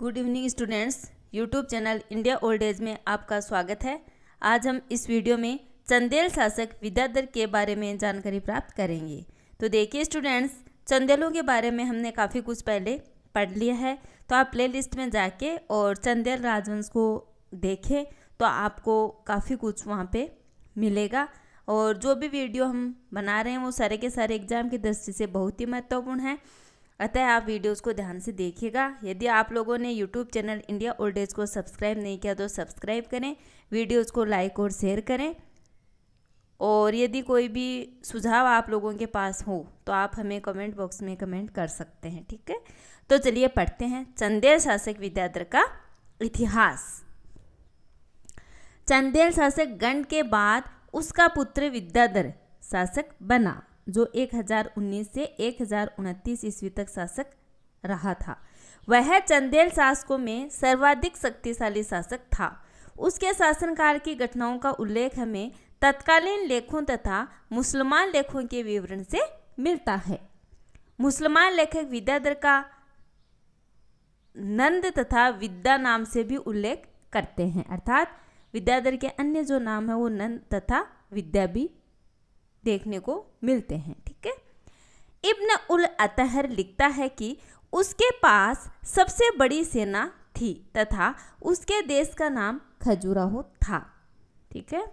good evening students YouTube channel India old age में आपका स्वागत है आज हम इस वीडियो में चंदेल शासक विद्याधर के बारे में जानकारी प्राप्त करेंगे तो देखिए स्टूडेंट्स चंदेलों के बारे में हमने काफ़ी कुछ पहले पढ़ लिया है तो आप प्लेलिस्ट में जाके और चंदेल राजवंश को देखें तो आपको काफ़ी कुछ वहाँ पर मिलेगा और जो भी वीडियो हम बना रहे हैं वो सारे के सारे एग्ज़ाम की दृष्टि से बहुत ही महत्वपूर्ण है अतः आप वीडियोस को ध्यान से देखिएगा यदि आप लोगों ने YouTube channel India old age को सब्सक्राइब नहीं किया तो सब्सक्राइब करें वीडियोस को लाइक और शेयर करें और यदि कोई भी सुझाव आप लोगों के पास हो तो आप हमें कमेंट बॉक्स में कमेंट कर सकते हैं ठीक है तो चलिए पढ़ते हैं चंदेल शासक विद्याधर का इतिहास चंदेल शासक गण के बाद उसका पुत्र विद्याधर शासक बना जो 1019 से एक ईस्वी तक शासक रहा था वह चंदेल शासकों में सर्वाधिक शक्तिशाली शासक था उसके शासनकाल की घटनाओं का उल्लेख हमें तत्कालीन लेखों तथा मुसलमान लेखों के विवरण से मिलता है मुसलमान लेखक विद्याधर का नंद तथा विद्या नाम से भी उल्लेख करते हैं अर्थात विद्याधर के अन्य जो नाम है वो नंद तथा विद्या भी देखने को मिलते हैं ठीक है इब्न उल अतहर लिखता है कि उसके पास सबसे बड़ी सेना थी तथा उसके देश का नाम खजुराहो था ठीक है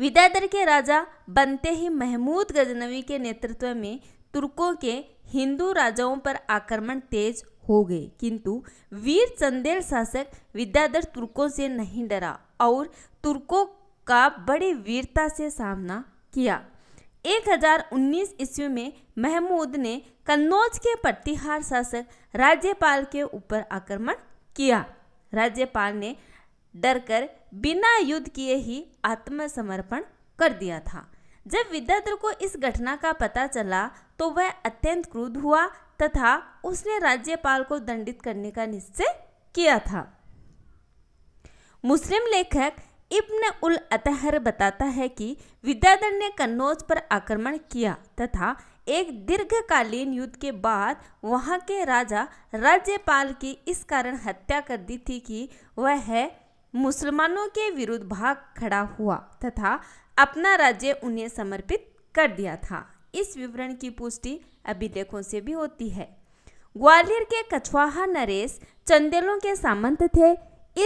विदादर के राजा बनते ही महमूद गजनवी के नेतृत्व में तुर्कों के हिंदू राजाओं पर आक्रमण तेज हो गए किंतु वीर चंदेल शासक विद्यादर तुर्कों से नहीं डरा और तुर्कों का बड़ी वीरता से सामना किया 1019 ईस्वी में महमूद ने कन्नौज के प्रतिहार शासक राज्यपाल के ऊपर आक्रमण किया राज्यपाल ने डरकर बिना युद्ध किए ही आत्मसमर्पण कर दिया था जब विद्याधर को इस घटना का पता चला तो वह अत्यंत क्रोध हुआ तथा उसने राज्यपाल को दंडित करने का निश्चय किया था मुस्लिम लेखक इब्न उल अतहर बताता है कि विद्याधर ने कन्नौज पर आक्रमण किया तथा एक दीर्घकालीन युद्ध के बाद वहां के राजा राज्यपाल की इस कारण हत्या कर दी थी कि वह मुसलमानों के विरुद्ध भाग खड़ा हुआ तथा अपना राज्य उन्हें समर्पित कर दिया था इस विवरण की पुष्टि अभिलेखों से भी होती है ग्वालियर के कछवाहा नरेश चंदेलों के सामंत थे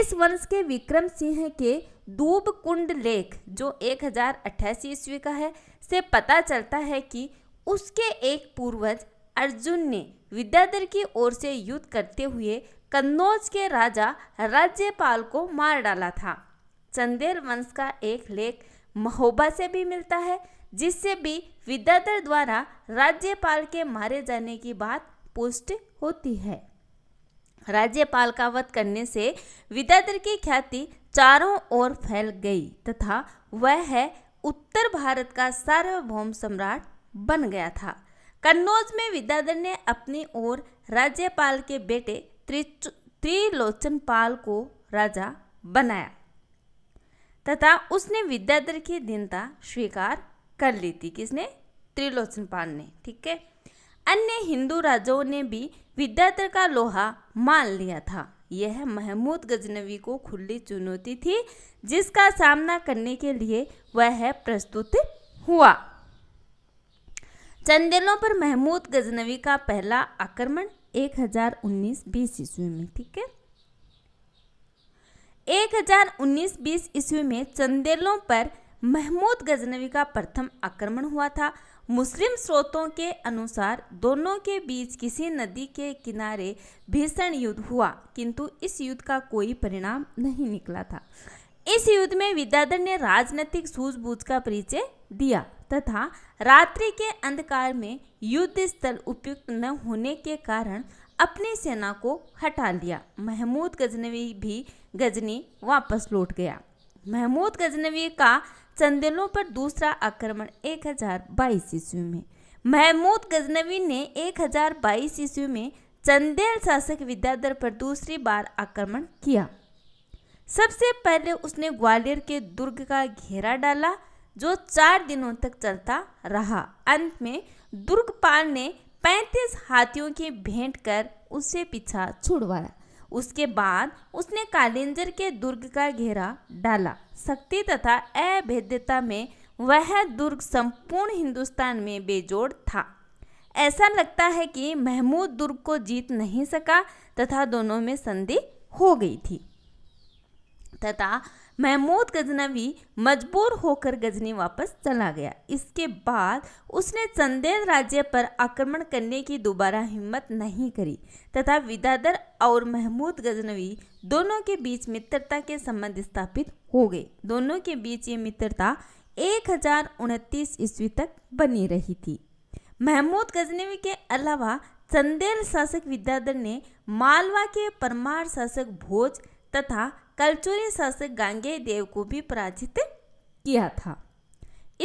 इस वंश के विक्रम सिंह के डूब कुंड लेख जो एक हजार अट्ठासी ईस्वी का है से पता चलता है कि उसके एक पूर्वज अर्जुन ने विद्याधर की ओर से युद्ध करते हुए कन्नौज के राजा राज्यपाल को मार डाला था चंदेल वंश का एक लेख महोबा से भी मिलता है जिससे भी विद्याधर द्वारा राज्यपाल के मारे जाने की बात पुष्ट होती है राज्यपाल का वध करने से विद्याधर की ख्याति चारों ओर फैल गई तथा वह है उत्तर भारत का सार्वभौम सम्राट बन गया था कन्नौज में विद्याधर ने अपनी ओर राज्यपाल के बेटे त्रिलोचन पाल को राजा बनाया तथा उसने विद्याधर की दीनता स्वीकार कर ली थी किसने त्रिलोचन पाल ने ठीक है अन्य हिंदू राजाओं ने भी विद्याधर का लोहा मान लिया था यह महमूद गजनवी को खुली चुनौती थी जिसका सामना करने के लिए वह प्रस्तुत हुआ चंदेलों पर महमूद गजनवी का पहला आक्रमण 1019 बीस ईस्वी में ठीक है 1019 बीस ईस्वी में चंदेलों पर महमूद गजनवी का प्रथम आक्रमण हुआ था मुस्लिम स्रोतों के अनुसार दोनों के बीच किसी नदी के किनारे भीषण युद्ध हुआ किंतु इस युद्ध का कोई परिणाम नहीं निकला था इस युद्ध में विद्याधर ने राजनीतिक सूझबूझ का परिचय दिया तथा रात्रि के अंधकार में युद्ध स्थल उपयुक्त न होने के कारण अपनी सेना को हटा लिया महमूद गजनवी भी गजनी वापस लौट गया महमूद गजनवी का चंदेलों पर दूसरा आक्रमण 1022 ईस्वी में महमूद गजनवी ने 1022 ईस्वी में चंदेल शासक विद्याधर पर दूसरी बार आक्रमण किया सबसे पहले उसने ग्वालियर के दुर्ग का घेरा डाला जो चार दिनों तक चलता रहा अंत में दुर्गपाल ने पैंतीस हाथियों की भेंट कर उसे पीछा छुड़वाया उसके बाद उसने कालिंजर के दुर्ग का घेरा डाला शक्ति तथा अभेद्यता में वह दुर्ग संपूर्ण हिंदुस्तान में बेजोड़ था ऐसा लगता है कि महमूद दुर्ग को जीत नहीं सका तथा दोनों में संधि हो गई थी तथा महमूद गजनवी मजबूर होकर गजनी वापस चला गया इसके बाद उसने चंदेल राज्य पर आक्रमण करने की दोबारा हिम्मत नहीं करी तथा विदादर और महमूद गजनवी दोनों के बीच मित्रता के संबंध स्थापित हो गए दोनों के बीच ये मित्रता एक ईस्वी तक बनी रही थी महमूद गजनवी के अलावा चंदेल शासक विद्याधर ने मालवा के परमार शासक भोज तथा कलचुरी शासक गांगे देव को भी पराजित किया था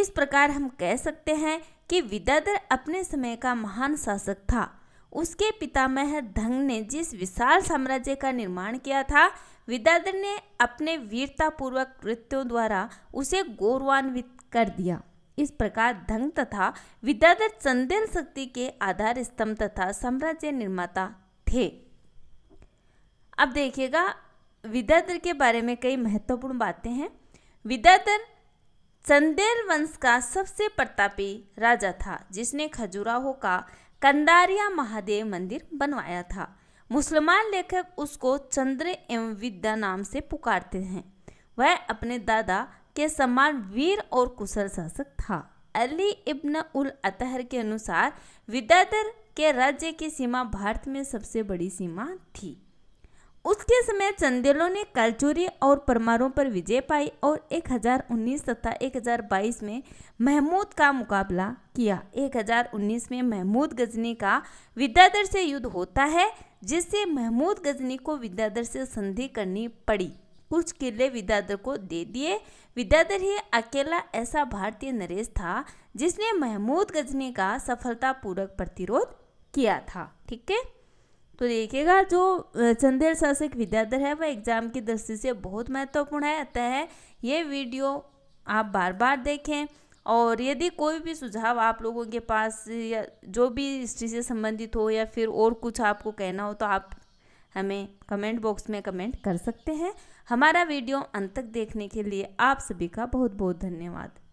इस प्रकार हम कह सकते हैं कि विद्याधर अपने समय का महान शासक था उसके पितामह धंग ने जिस विशाल साम्राज्य का निर्माण किया था विद्याधर ने अपने वीरतापूर्वक कृत्यों द्वारा उसे गौरवान्वित कर दिया इस प्रकार धंग तथा विद्याधर चंदेल शक्ति के आधार स्तंभ तथा साम्राज्य निर्माता थे अब देखिएगा विद्याधर के बारे में कई महत्वपूर्ण बातें हैं विद्याधर चंदेल वंश का सबसे प्रतापी राजा था जिसने खजुराहो का कंदारिया महादेव मंदिर बनवाया था मुसलमान लेखक उसको चंद्र एवं विद्या नाम से पुकारते हैं वह अपने दादा के समान वीर और कुशल शासक था अली इब्न उल अतहर के अनुसार विद्याधर के राज्य की सीमा भारत में सबसे बड़ी सीमा थी उसके समय चंदेलों ने कलचूरी और परमारों पर विजय पाई और 1019 तथा 1022 में महमूद का मुकाबला किया 1019 में महमूद गजनी का विद्याधर से युद्ध होता है जिससे महमूद गजनी को विद्याधर से संधि करनी पड़ी कुछ किले विद्याधर को दे दिए विद्याधर ही अकेला ऐसा भारतीय नरेश था जिसने महमूद गजनी का सफलतापूर्वक प्रतिरोध किया था ठीक है तो देखिएगा जो चंदेल शासक विद्याधर है वह एग्जाम की दृष्टि से बहुत महत्वपूर्ण है अतः ये वीडियो आप बार बार देखें और यदि कोई भी सुझाव आप लोगों के पास या जो भी हिस्ट्री से संबंधित हो या फिर और कुछ आपको कहना हो तो आप हमें कमेंट बॉक्स में कमेंट कर सकते हैं हमारा वीडियो अंत तक देखने के लिए आप सभी का बहुत बहुत धन्यवाद